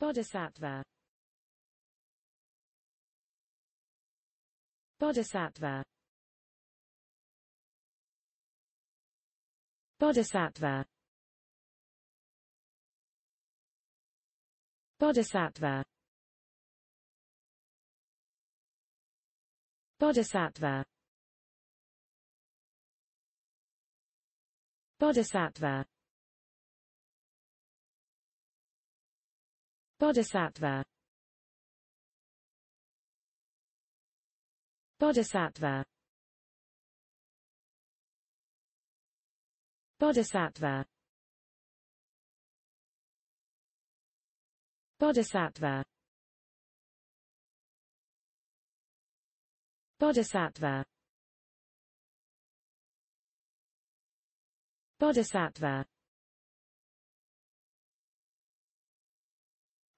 Bodhisattva Bodhisattva Bodhisattva Bodhisattva Bodhisattva Bodhisattva Bodhisattva Bodhisattva Bodhisattva Bodhisattva Bodhisattva Bodhisattva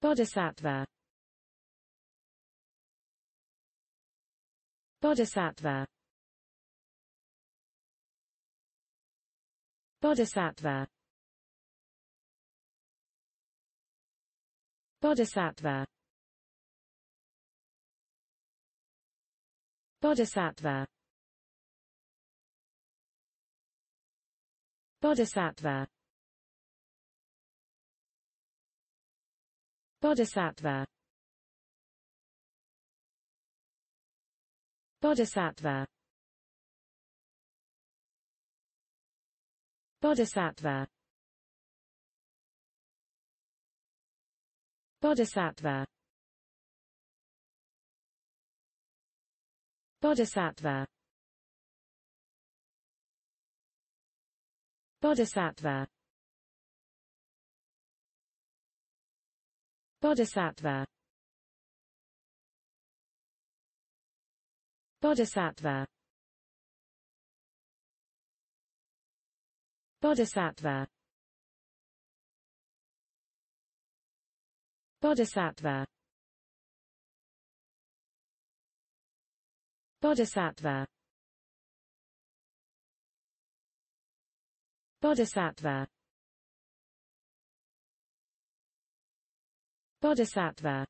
Bodhisattva Bodhisattva Bodhisattva Bodhisattva Bodhisattva Bodhisattva Bodhisattva Bodhisattva Bodhisattva Bodhisattva Bodhisattva Bodhisattva Bodhisattva Bodhisattva Bodhisattva Bodhisattva Bodhisattva Bodhisattva Bodhisattva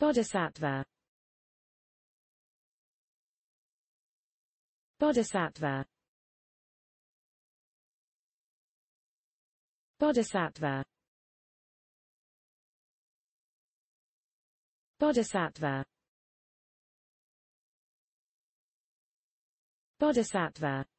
Bodhisattva Bodhisattva Bodhisattva Bodhisattva Bodhisattva